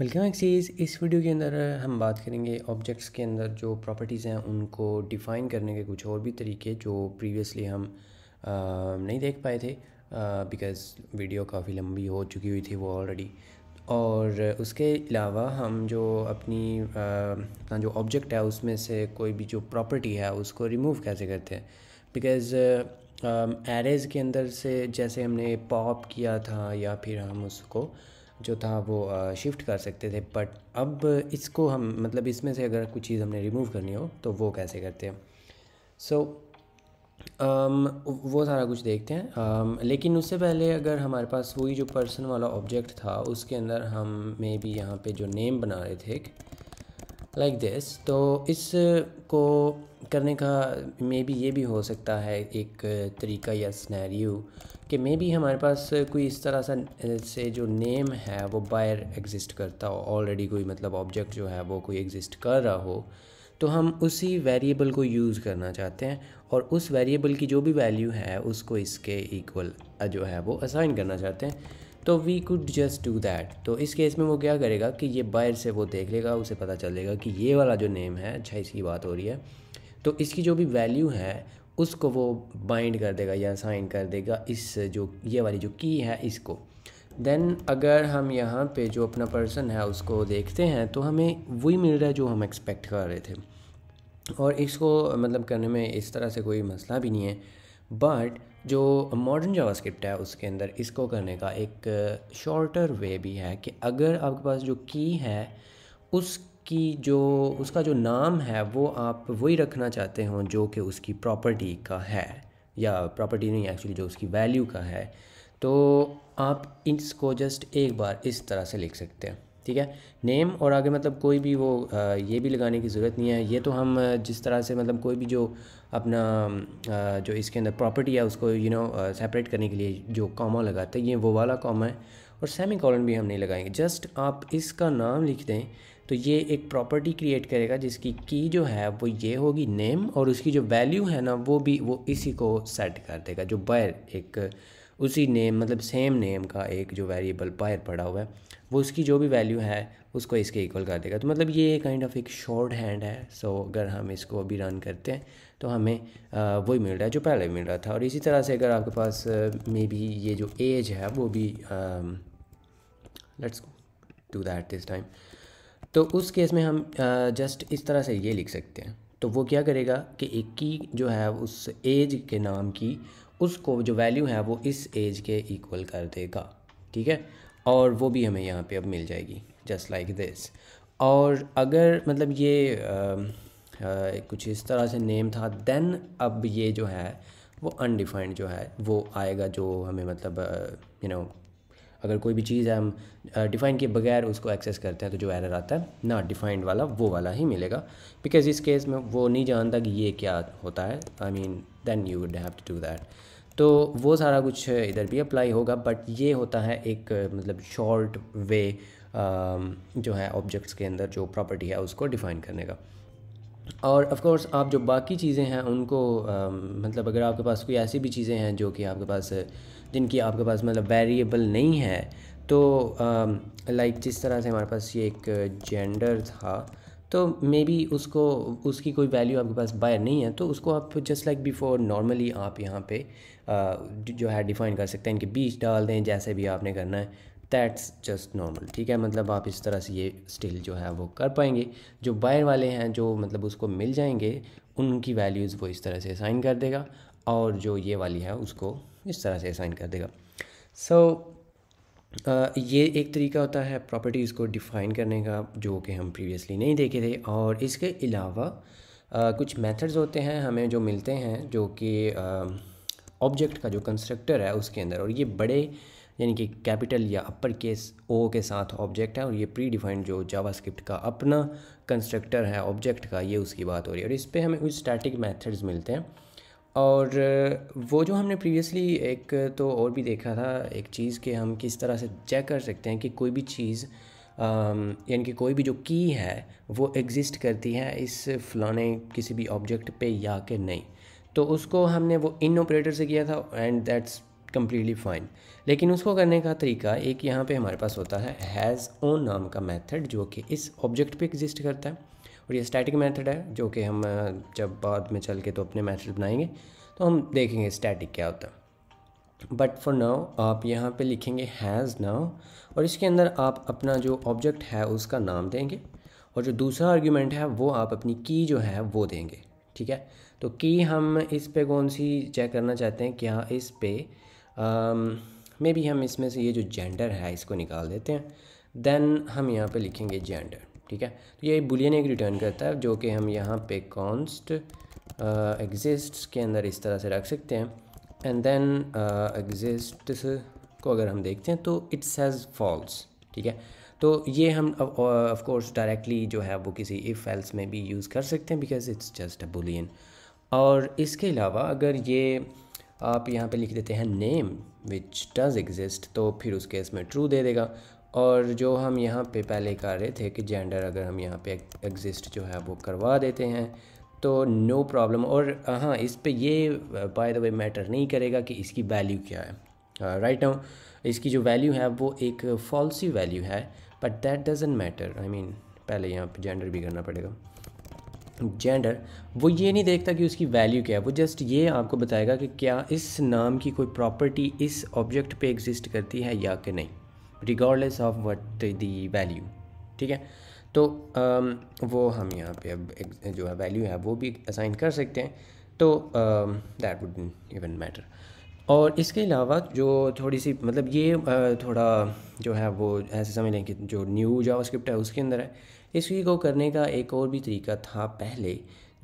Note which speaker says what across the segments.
Speaker 1: welcome axes इस video के अंदर हम बात करेंगे ऑब्जेक्ट्स के अंदर जो प्रॉपर्टीज़ हैं उनको डिफ़ाइन करने के कुछ और भी तरीके जो प्रीवियसली हम आ, नहीं देख पाए थे बिकॉज़ वीडियो काफ़ी लंबी हो चुकी हुई थी वो ऑलरेडी और उसके अलावा हम जो अपनी अपना जो ऑब्जेक्ट है उसमें से कोई भी जो प्रॉपर्टी है उसको रिमूव कैसे करते हैं बिकॉज़ एरेज़ के अंदर से जैसे हमने पॉप किया था या फिर हम उसको जो था वो शिफ्ट कर सकते थे बट अब इसको हम मतलब इसमें से अगर कुछ चीज़ हमने रिमूव करनी हो तो वो कैसे करते हैं सो so, um, वो सारा कुछ देखते हैं um, लेकिन उससे पहले अगर हमारे पास वही जो पर्सन वाला ऑब्जेक्ट था उसके अंदर हम मे भी यहाँ पे जो नेम बना रहे थे लाइक दिस तो इस को करने का मे बी ये भी हो सकता है एक तरीका या स्नैरियो कि मे बी हमारे पास कोई इस तरह सा से जो नेम है वो बायर एग्जिस्ट करता हो ऑलरेडी कोई मतलब ऑब्जेक्ट जो है वो कोई एग्जिस्ट कर रहा हो तो हम उसी वेरिएबल को यूज़ करना चाहते हैं और उस वेरिएबल की जो भी वैल्यू है उसको इसके इक्वल जो है वो असाइन करना चाहते हैं तो we could just do that तो इस केस में वो क्या करेगा कि ये बाहर से वो देख लेगा उसे पता चलेगा कि ये वाला जो नेम है अच्छा इसकी बात हो रही है तो इसकी जो भी वैल्यू है उसको वो बाइंड कर देगा या साइन कर देगा इस जो ये वाली जो की है इसको देन अगर हम यहाँ पे जो अपना पर्सन है उसको देखते हैं तो हमें वही मिल रहा है जो हम एक्सपेक्ट कर रहे थे और इसको मतलब करने में इस तरह से कोई मसला भी नहीं है बट जो मॉडर्न जावास्क्रिप्ट है उसके अंदर इसको करने का एक शॉर्टर वे भी है कि अगर आपके पास जो की है उसकी जो उसका जो नाम है वो आप वही रखना चाहते हो जो कि उसकी प्रॉपर्टी का है या प्रॉपर्टी नहीं एक्चुअली जो उसकी वैल्यू का है तो आप इसको जस्ट एक बार इस तरह से लिख सकते हैं ठीक है नेम और आगे मतलब कोई भी वो ये भी लगाने की ज़रूरत नहीं है ये तो हम जिस तरह से मतलब कोई भी जो अपना जो इसके अंदर प्रॉपर्टी है उसको यू नो सेपरेट करने के लिए जो कॉमा लगाते हैं ये वो वाला कॉमा है और सेमी कॉलन भी हम नहीं लगाएंगे जस्ट आप इसका नाम लिख दें तो ये एक प्रॉपर्टी क्रिएट करेगा जिसकी की जो है वो ये होगी नेम और उसकी जो वैल्यू है ना वो भी वो इसी को सेट कर देगा जो बैर एक उसी नेम मतलब सेम नेम का एक जो वेरिएबल बायर पड़ा हुआ है वो उसकी जो भी वैल्यू है उसको इसके इक्वल कर देगा तो मतलब ये काइंड ऑफ एक शॉर्ट हैंड है सो so, अगर हम इसको अभी रन करते हैं तो हमें वही मिल रहा है जो पहले मिल रहा था और इसी तरह से अगर आपके पास मे बी ये जो एज है वो भी let's do that this time तो उस केस में हम जस्ट इस तरह से ये लिख सकते हैं तो वो क्या करेगा कि एक की जो है उस एज के नाम की उसको जो वैल्यू है वो इस एज के इक्वल कर देगा ठीक है और वो भी हमें यहाँ पे अब मिल जाएगी जस्ट लाइक दिस और अगर मतलब ये आ, आ, कुछ इस तरह से नेम था देन अब ये जो है वो अनडिफाइंड जो है वो आएगा जो हमें मतलब यू नो अगर कोई भी चीज़ हम डिफ़ाइन के बगैर उसको एक्सेस करते हैं तो जो एरर आता है ना डिफाइंड वाला वो वाला ही मिलेगा बिकॉज इस केस में वो नहीं जानता कि ये क्या होता है I mean then you would have to do that तो वो सारा कुछ इधर भी अप्लाई होगा बट ये होता है एक मतलब शॉर्ट वे um, जो है ऑब्जेक्ट्स के अंदर जो प्रॉपर्टी है उसको डिफ़ाइन करने का और ऑफ़ कोर्स आप जो बाकी चीज़ें हैं उनको आ, um, मतलब अगर आपके पास कोई ऐसी भी चीज़ें हैं जो कि आपके पास जिनकी आपके पास मतलब वेरिएबल नहीं है तो लाइक um, जिस तरह से हमारे पास ये एक जेंडर था तो मे बी उसको उसकी कोई वैल्यू आपके पास बायर नहीं है तो उसको आप जस्ट लाइक बिफोर नॉर्मली आप यहाँ पे आ, जो है डिफाइन कर सकते हैं इनके बीच डाल दें जैसे भी आपने करना है दैट्स जस्ट नॉर्मल ठीक है मतलब आप इस तरह से ये स्टिल जो है वो कर पाएंगे जो बायर वाले हैं जो मतलब उसको मिल जाएंगे उनकी वैल्यूज़ वो इस तरह से असाइन कर देगा और जो ये वाली है उसको इस तरह से असाइन कर देगा सो so, ये एक तरीका होता है प्रॉपर्टीज़ को डिफ़ाइन करने का जो कि हम प्रीवियसली नहीं देखे थे और इसके अलावा कुछ मेथड्स होते हैं हमें जो मिलते हैं जो कि ऑब्जेक्ट का जो कंस्ट्रक्टर है उसके अंदर और ये बड़े यानी कि कैपिटल या अपर केस ओ के साथ ऑब्जेक्ट है और ये प्री डिफाइंड जो जावास्क्रिप्ट का अपना कंस्ट्रक्टर है ऑब्जेक्ट का ये उसकी बात हो रही है और इस पर हमें कुछ स्टैटिक मेथड्स मिलते हैं और वो जो हमने प्रीवियसली एक तो और भी देखा था एक चीज़ के हम किस तरह से चेक कर सकते हैं कि कोई भी चीज़ यानी कि कोई भी जो की है वो एग्ज़िस्ट करती है इस फलाने किसी भी ऑब्जेक्ट पे या के नहीं तो उसको हमने वो इन ऑपरेटर से किया था एंड दैट्स कम्प्लीटली फ़ाइन लेकिन उसको करने का तरीका एक यहाँ पे हमारे पास होता है हैज़ ओन नाम का मेथड जो कि इस ऑब्जेक्ट पे एग्जिस्ट करता है और ये स्टैटिक मेथड है जो कि हम जब बाद में चल के तो अपने मेथड बनाएंगे तो हम देखेंगे स्टैटिक क्या होता है बट फॉर नाउ आप यहाँ पे लिखेंगे हैज़ नाउ और इसके अंदर आप अपना जो ऑब्जेक्ट है उसका नाम देंगे और जो दूसरा आर्ग्यूमेंट है वो आप अपनी की जो है वो देंगे ठीक है तो की हम इस पे कौन सी चेक करना चाहते हैं क्या इस पे मे बी हम इसमें से ये जो जेंडर है इसको निकाल देते हैं देन हम यहाँ पे लिखेंगे जेंडर ठीक है तो ये बुलियन एक रिटर्न करता है जो कि हम यहाँ पे कॉन्स्ट एग्जिस्ट uh, के अंदर इस तरह से रख सकते हैं एंड देन एग्जिस्ट को अगर हम देखते हैं तो इट्स हैज़ फॉल्स ठीक है तो ये हम ऑफ कोर्स डायरेक्टली जो है वो किसी इफ़ एल्स में भी यूज़ कर सकते हैं because it's just a boolean और इसके अलावा अगर ये आप यहाँ पे लिख देते हैं नेम विच डज़ एग्जिस्ट तो फिर उस केस में ट्रू दे देगा और जो हम यहाँ पे पहले कर रहे थे कि जेंडर अगर हम यहाँ पे एग्ज़िस्ट जो है वो करवा देते हैं तो नो no प्रॉब्लम और हाँ इस पर ये बाय द वे मैटर नहीं करेगा कि इसकी वैल्यू क्या है राइट uh, नाउ इसकी जो वैल्यू है वो एक फॉल्सी वैल्यू है but that doesn't matter I mean पहले यहाँ पे जेंडर भी करना पड़ेगा जेंडर वो ये नहीं देखता कि उसकी वैल्यू क्या है वो जस्ट ये आपको बताएगा कि क्या इस नाम की कोई प्रॉपर्टी इस ऑब्जेक्ट पे एग्जिस्ट करती है या कि नहीं regardless of what the value ठीक है तो आम, um, वो हम यहाँ पे अब जो है वैल्यू है वो भी असाइन कर सकते हैं तो दैट वुड इवन मैटर और इसके अलावा जो थोड़ी सी मतलब ये uh, थोड़ा जो है वो ऐसे समझ लें कि जो न्यू जावास्क्रिप्ट है उसके अंदर है इसी को करने का एक और भी तरीका था पहले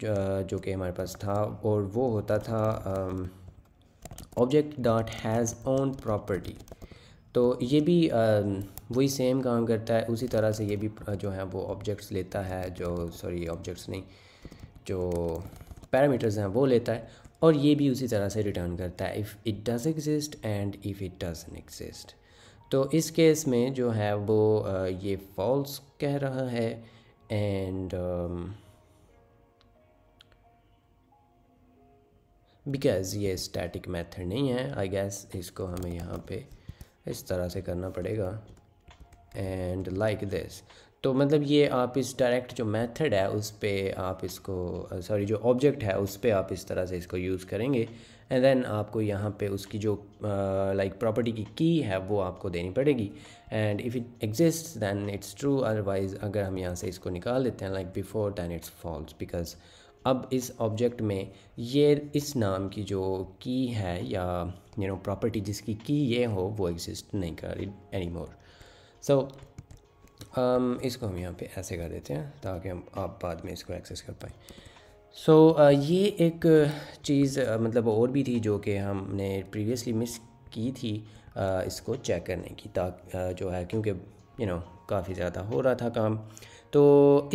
Speaker 1: जो जो कि हमारे पास था और वो होता था object dot has own property तो ये भी वही सेम काम करता है उसी तरह से ये भी जो है वो ऑब्जेक्ट्स लेता है जो सॉरी ऑब्जेक्ट्स नहीं जो पैरामीटर्स हैं वो लेता है और ये भी उसी तरह से रिटर्न करता है if it does exist and if it doesn't exist तो इस केस में जो है वो ये फॉल्स कह रहा है एंड बिकॉज ये स्टैटिक मेथड नहीं है आई गेस इसको हमें यहाँ पे इस तरह से करना पड़ेगा एंड लाइक दिस तो मतलब ये आप इस डायरेक्ट जो मेथड है उस पर आप इसको सॉरी जो ऑब्जेक्ट है उस पर आप इस तरह से इसको यूज़ करेंगे एंड देन आपको यहाँ पे उसकी जो लाइक uh, प्रॉपर्टी like, की की है वो आपको देनी पड़ेगी and if it exist then it's true otherwise अगर हम यहाँ से इसको निकाल देते हैं like before then it's false because अब इस ऑब्जेक्ट में ये इस नाम की जो की है या यू नो प्रॉपर्टी जिसकी की ये हो वो एग्जिस्ट नहीं कर रही एनी मोर सो इसको हम यहाँ पे ऐसे कर देते हैं ताकि हम आप बाद में इसको एक्सेस कर पाएँ सो so, uh, ये एक चीज़ uh, मतलब और भी थी जो कि हमने प्रीवियसली मिस की थी uh, इसको चेक करने की ताकि uh, जो है क्योंकि यू नो काफ़ी ज़्यादा हो रहा था काम तो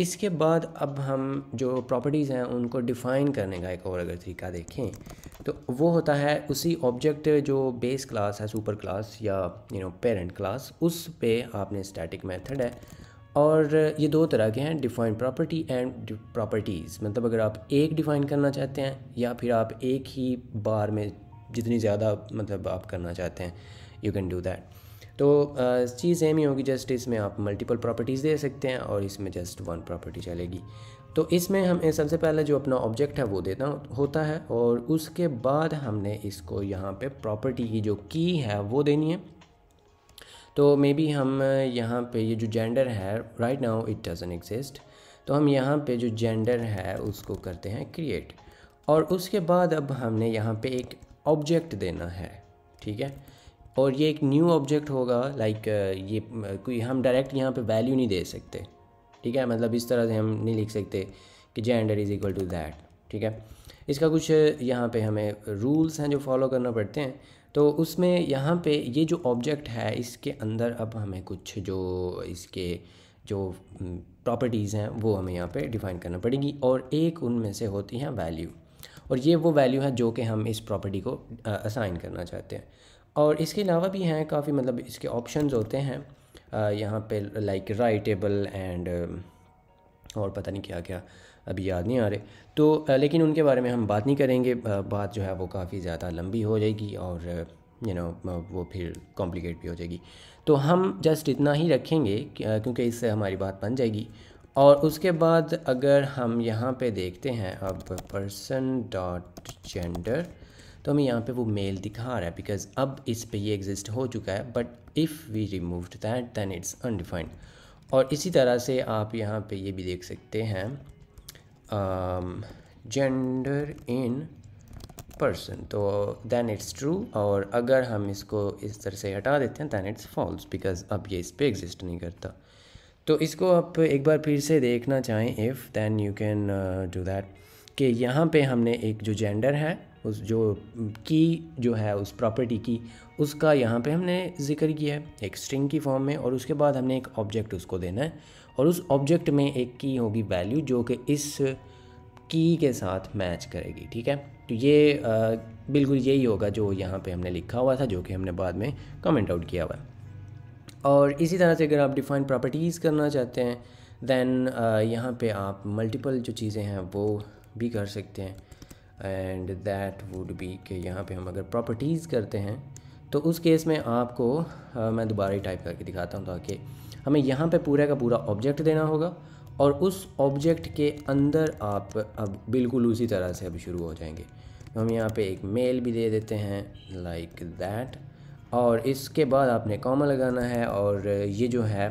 Speaker 1: इसके बाद अब हम जो प्रॉपर्टीज़ हैं उनको डिफ़ाइन करने का एक और अगर तरीका देखें तो वो होता है उसी ऑब्जेक्ट जो बेस क्लास है सुपर क्लास या यू नो पेरेंट क्लास उस पे आपने स्टैटिक मेथड है और ये दो तरह के हैं डिफाइन प्रॉपर्टी एंड प्रॉपर्टीज़ मतलब अगर आप एक डिफ़ाइन करना चाहते हैं या फिर आप एक ही बार में जितनी ज़्यादा मतलब आप करना चाहते हैं यू कैन डू दैट तो चीज़ सेम ही होगी जस्ट इसमें आप मल्टीपल प्रॉपर्टीज़ दे सकते हैं और इसमें जस्ट वन प्रॉपर्टी चलेगी तो इसमें हम सबसे पहले जो अपना ऑब्जेक्ट है वो देता होता है और उसके बाद हमने इसको यहाँ पे प्रॉपर्टी की जो की है वो देनी है तो मे बी हम यहाँ पे ये जो जेंडर है right now it doesn't exist तो हम यहाँ पे जो जेंडर है उसको करते हैं क्रिएट और उसके बाद अब हमने यहाँ पे एक ऑब्जेक्ट देना है ठीक है और ये एक न्यू ऑब्जेक्ट होगा लाइक uh, ये uh, कोई हम डायरेक्ट यहाँ पे वैल्यू नहीं दे सकते ठीक है मतलब इस तरह से हम नहीं लिख सकते कि gender is equal to that ठीक है इसका कुछ uh, यहाँ पे हमें रूल्स हैं जो फॉलो करना पड़ते हैं तो उसमें यहाँ पे ये जो ऑब्जेक्ट है इसके अंदर अब हमें कुछ जो इसके जो प्रॉपर्टीज़ mm, हैं वो हमें यहाँ पे डिफ़ाइन करना पड़ेगी और एक उनमें से होती हैं वैल्यू और ये वो वैल्यू है जो कि हम इस प्रॉपर्टी को असाइन करना चाहते हैं और इसके अलावा भी हैं काफ़ी मतलब इसके ऑप्शन होते हैं यहाँ पे लाइक राइटेबल एंड और पता नहीं क्या क्या अभी याद नहीं आ रहे तो लेकिन उनके बारे में हम बात नहीं करेंगे बात जो है वो काफ़ी ज़्यादा लंबी हो जाएगी और यू you नो know, वो फिर कॉम्प्लिकेट भी हो जाएगी तो हम जस्ट इतना ही रखेंगे क्योंकि इससे हमारी बात बन जाएगी और उसके बाद अगर हम यहाँ पे देखते हैं अब पर्सन डॉट जेंडर तो हमें यहाँ पे वो मेल दिखा रहा है बिकॉज अब इस पे ये एग्जिस्ट हो चुका है but if we remove that then it's undefined और इसी तरह से आप यहाँ पे ये भी देख सकते हैं जेंडर इन पर्सन तो दैन इट्स ट्रू और अगर हम इसको इस तरह से हटा देते हैं दैन इट्स फॉल्स बिकॉज अब ये इस पर एग्जिस्ट नहीं करता तो इसको आप एक बार फिर से देखना चाहें if then you can do that कि यहाँ पे हमने एक जो जेंडर है उस जो की जो है उस प्रॉपर्टी की उसका यहाँ पे हमने जिक्र किया है एक स्ट्रिंग की फॉर्म में और उसके बाद हमने एक ऑब्जेक्ट उसको देना है और उस ऑब्जेक्ट में एक की होगी वैल्यू जो कि इस की के साथ मैच करेगी ठीक है तो ये आ, बिल्कुल यही होगा जो यहाँ पे हमने लिखा हुआ था जो कि हमने बाद में कमेंट आउट किया हुआ है और इसी तरह से अगर आप डिफाइन प्रॉपर्टीज़ करना चाहते हैं दैन यहाँ पे आप मल्टीपल जो चीज़ें हैं वो भी कर सकते हैं एंड दैट वुड बी कि यहाँ पे हम अगर प्रॉपर्टीज़ करते हैं तो उस केस में आपको आ, मैं दोबारा ही टाइप करके दिखाता हूँ ताकि हमें यहाँ पे पूरा का पूरा ऑब्जेक्ट देना होगा और उस ऑब्जेक्ट के अंदर आप अब बिल्कुल उसी तरह से अब शुरू हो जाएंगे तो हम यहाँ पे एक मेल भी दे देते हैं लाइक दैट और इसके बाद आपने कॉमा लगाना है और ये जो है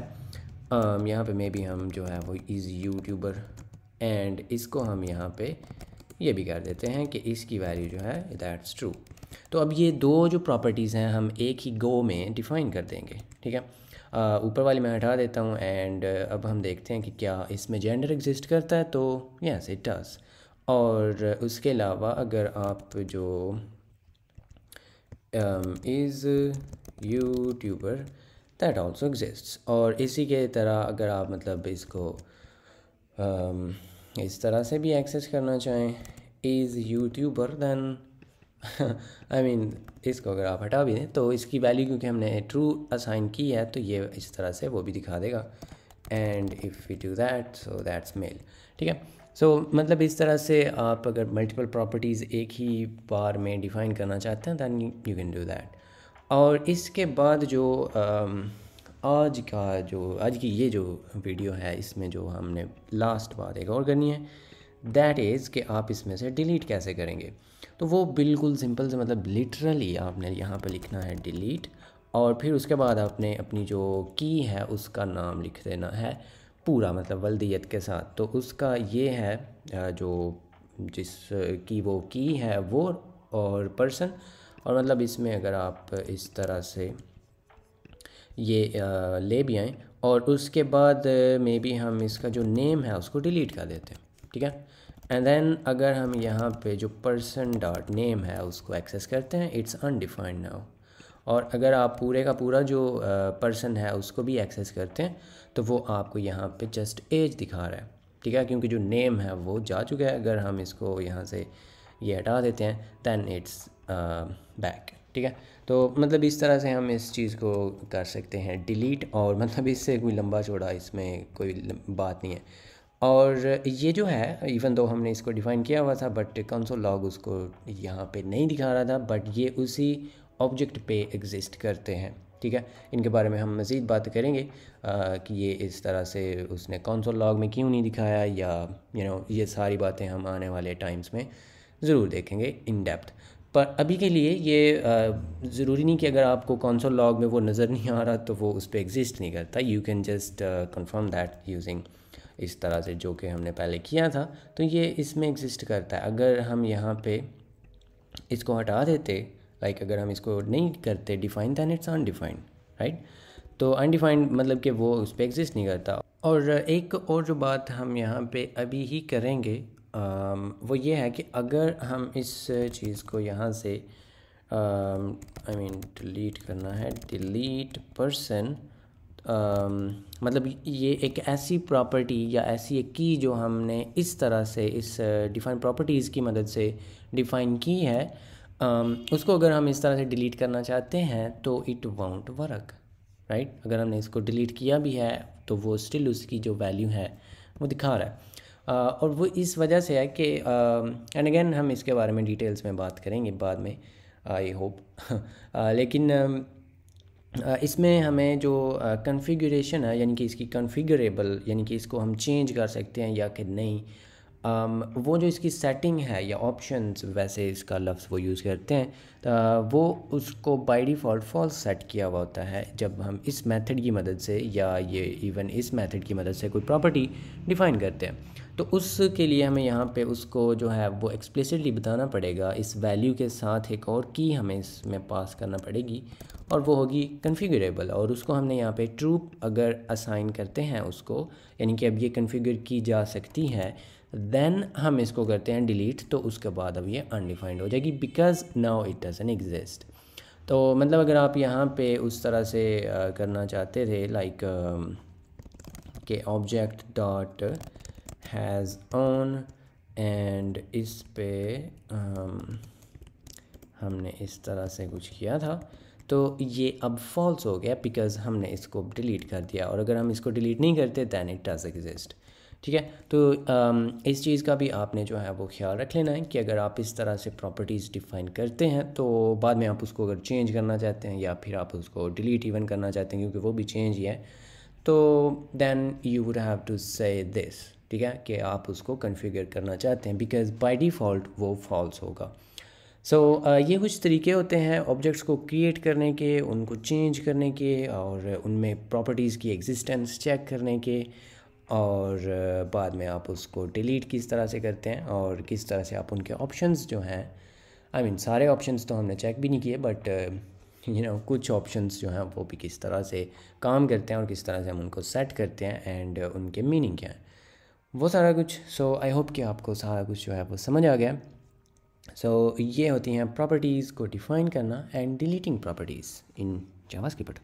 Speaker 1: यहाँ पे मे भी हम जो है वो इज़ यूट्यूबर एंड इसको हम यहाँ पे ये भी कर देते हैं कि इसकी वैल्यू जो है दैट्स ट्रू तो अब ये दो जो प्रॉपर्टीज़ हैं हम एक ही गो में डिफ़ाइन कर देंगे ठीक है ऊपर वाली मैं हटा देता हूँ एंड अब हम देखते हैं कि क्या इसमें जेंडर एग्जिस्ट करता है तो यस इट डस और उसके अलावा अगर आप जो is YouTuber that also exists और इसी के तरह अगर आप मतलब इसको um, इस तरह से भी एक्सेस करना चाहें is YouTuber then I mean इसको अगर आप हटा भी दें तो इसकी वैल्यू क्योंकि हमने ट्रू असाइन की है तो ये इस तरह से वो भी दिखा देगा and if you do that so that's male ठीक है सो so, मतलब इस तरह से आप अगर मल्टीपल प्रॉपर्टीज़ एक ही बार में डिफ़ाइन करना चाहते हैं then you can do that और इसके बाद जो uh, आज का जो आज की ये जो वीडियो है इसमें जो हमने लास्ट बात एक और करनी है दैट इज़ कि आप इसमें से डिलीट कैसे करेंगे तो वो बिल्कुल सिंपल से मतलब लिटरली आपने यहाँ पर लिखना है डिलीट और फिर उसके बाद आपने अपनी जो की है उसका नाम लिख देना है पूरा मतलब वल्दियत के साथ तो उसका ये है जो जिस की वो की है वो और पर्सन और मतलब इसमें अगर आप इस तरह से ये ले भी आएँ और उसके बाद मे बी हम इसका जो नेम है उसको डिलीट कर देते हैं ठीक है एंड देन अगर हम यहाँ पे जो पर्सन डॉट नेम है उसको एक्सेस करते हैं इट्स अनडिफाइंड नाउ और अगर आप पूरे का पूरा जो पर्सन है उसको भी एक्सेस करते हैं तो वो आपको यहाँ पे जस्ट एज दिखा रहा है ठीक है क्योंकि जो नेम है वो जा चुका है अगर हम इसको यहाँ से ये हटा देते हैं दैन इट्स बैक ठीक है तो मतलब इस तरह से हम इस चीज़ को कर सकते हैं डिलीट और मतलब इससे कोई लंबा चौड़ा इसमें कोई बात नहीं है और ये जो है इवन दो हमने इसको डिफ़ाइन किया हुआ था बट कंसोल लॉग उसको यहाँ पे नहीं दिखा रहा था बट ये उसी ऑब्जेक्ट पे एग्जिस्ट करते हैं ठीक है इनके बारे में हम मज़ीद बात करेंगे आ, कि ये इस तरह से उसने कंसोल लॉग में क्यों नहीं दिखाया या यू you नो know, ये सारी बातें हम आने वाले टाइम्स में ज़रूर देखेंगे इन डेप्थ पर अभी के लिए ये ज़रूरी नहीं कि अगर आपको कौनसोल लॉग में वो नज़र नहीं आ रहा तो वो उस पर एग्जिस्ट नहीं करता you can just confirm that using इस तरह से जो कि हमने पहले किया था तो ये इसमें एग्जिस्ट करता है अगर हम यहाँ पे इसको हटा देते लाइक like अगर हम इसको नहीं करते define then it's undefined right तो अनडिफाइंड मतलब कि वो उस पर एग्जिस्ट नहीं करता और एक और जो बात हम यहाँ पे अभी ही करेंगे वो ये है कि अगर हम इस चीज़ को यहाँ से आई मीन डिलीट करना है डिलीट पर्सन मतलब ये एक ऐसी प्रॉपर्टी या ऐसी एक की जो हमने इस तरह से इस डिफाइन प्रॉपर्टीज़ की मदद से डिफ़ाइन की है um, उसको अगर हम इस तरह से डिलीट करना चाहते हैं तो इट वॉन्ट वर्क राइट अगर हमने इसको डिलीट किया भी है तो वो स्टिल उसकी जो वैल्यू है वो दिखा रहा है और वो इस वजह से है कि एंड अगेन हम इसके बारे में डिटेल्स में बात करेंगे बाद में आई होप लेकिन इसमें हमें जो कन्फिग्रेशन है यानी कि इसकी कन्फिगरेबल यानी कि इसको हम चेंज कर सकते हैं या कि नहीं वो जो इसकी सेटिंग है या ऑप्शंस वैसे इसका लफ्ज़ वो यूज़ करते हैं वो उसको बाय डिफ़ॉल्ट फॉल्स सेट किया हुआ होता है जब हम इस मेथड की मदद से या ये इवन इस मेथड की मदद से कोई प्रॉपर्टी डिफ़ाइन करते हैं तो उसके लिए हमें यहाँ पे उसको जो है वो एक्सप्लिसिटली बताना पड़ेगा इस वैल्यू के साथ एक और की हमें इसमें पास करना पड़ेगी और वो होगी कन्फिगरेबल और उसको हमने यहाँ पे ट्रू अगर असाइन करते हैं उसको यानी कि अब ये कन्फिगर की जा सकती है देन हम इसको करते हैं डिलीट तो उसके बाद अब ये अनडिफाइंड हो जाएगी because now it doesn't exist तो मतलब अगर आप यहाँ पे उस तरह से करना चाहते थे लाइक के object dot has own and इस पे um, हमने इस तरह से कुछ किया था तो ये अब फॉल्स हो गया बिकॉज हमने इसको डिलीट कर दिया और अगर हम इसको डिलीट नहीं करते दैन इट डज एग्जिस्ट ठीक है तो um, इस चीज़ का भी आपने जो है वो ख्याल रख लेना है कि अगर आप इस तरह से प्रॉपर्टीज़ डिफ़ाइन करते हैं तो बाद में आप उसको अगर चेंज करना चाहते हैं या फिर आप उसको डिलीट इवन करना चाहते हैं क्योंकि वो भी चेंज ही है तो then you would have to say this ठीक है कि आप उसको कन्फिगर करना चाहते हैं बिकॉज बाई डिफ़ॉल्ट वो फॉल्स होगा सो so, ये कुछ तरीके होते हैं ऑब्जेक्ट्स को क्रिएट करने के उनको चेंज करने के और उनमें प्रॉपर्टीज़ की एग्जिस्टेंस चेक करने के और बाद में आप उसको डिलीट किस तरह से करते हैं और किस तरह से आप उनके ऑप्शंस जो हैं आई I मीन mean, सारे ऑप्शंस तो हमने चेक भी नहीं किए बट यू नो कुछ ऑप्शंस जो हैं वो भी किस तरह से काम करते हैं और किस तरह से हम उनको सेट करते हैं एंड उनके मीनिंग क्या हैं वो सारा कुछ सो आई होप कि आपको सारा कुछ जो है वो समझ आ गया सो so, ये होती हैं प्रॉपर्टीज़ को डिफ़ाइन करना and deleting properties in JavaScript